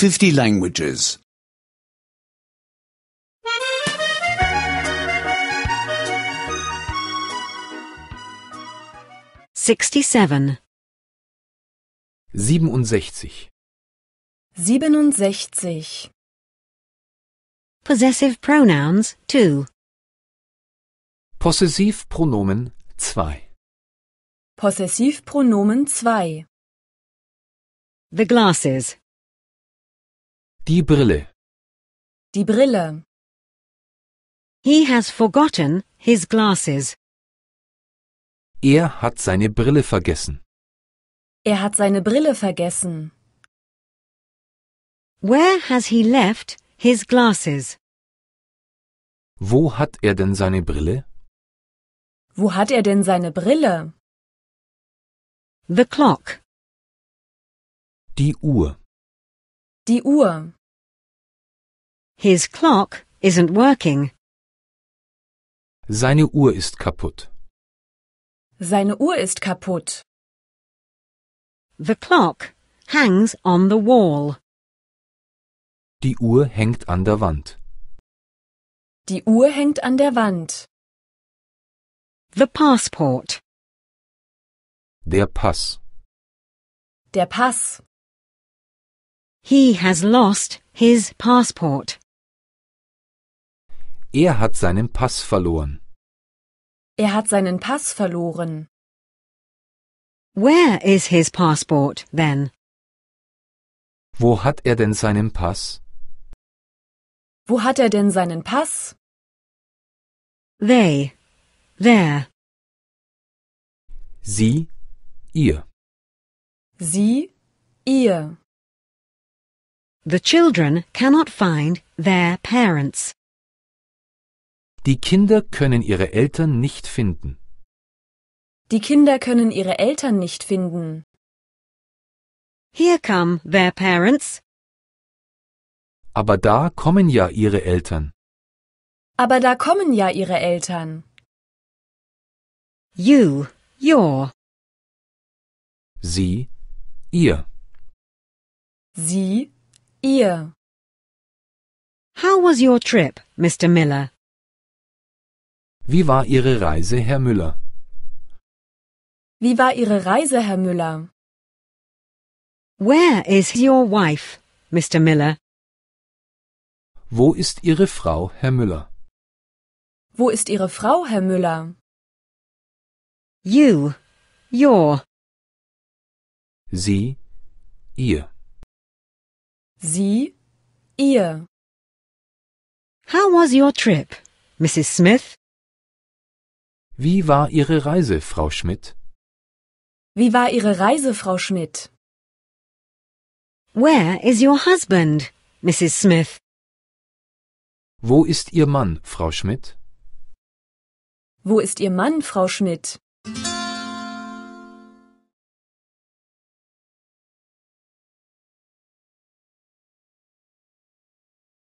50 languages. 67. 67. Possessive pronouns 2. Possessivpronomen 2. Possessivpronomen 2. The glasses Die Brille. Die Brille. He has forgotten his glasses. Er hat seine Brille vergessen. Er hat seine Brille vergessen. Where has he left his glasses? Wo hat er denn seine Brille? Wo hat er denn seine Brille? The clock. Die Uhr. Die Uhr. His clock isn't working. Seine Uhr ist kaputt. Seine Uhr ist kaputt. The clock hangs on the wall. Die Uhr hängt an der Wand. Die Uhr hängt an der Wand. The passport. Der Pass. Der Pass. He has lost his passport. Er hat seinen Pass verloren. Er hat seinen Pass verloren. Where is his passport then? Wo hat er denn seinen Pass? Wo hat er denn seinen Pass? They. There. Sie, ihr. Sie, ihr. The children cannot find their parents. Die Kinder können ihre Eltern nicht finden. Die Kinder können ihre Eltern nicht finden. Here come their parents. Aber da kommen ja ihre Eltern. Aber da kommen ja ihre Eltern. You, your. Sie, ihr. Sie, ihr. How was your trip, Mr. Miller? Wie war Ihre Reise, Herr Müller? Wie war Ihre Reise, Herr Müller? Where is your wife, Mr. Miller? Wo ist Ihre Frau, Herr Müller? Wo ist Ihre Frau, Herr Müller? You, your. Sie, ihr. Sie, ihr. How was your trip, Mrs. Smith? Wie war Ihre Reise, Frau Schmidt? Wie war Ihre Reise, Frau Schmidt? Where is your husband, Mrs. Smith? Wo ist Ihr Mann, Frau Schmidt? Wo ist Ihr Mann, Frau Schmidt?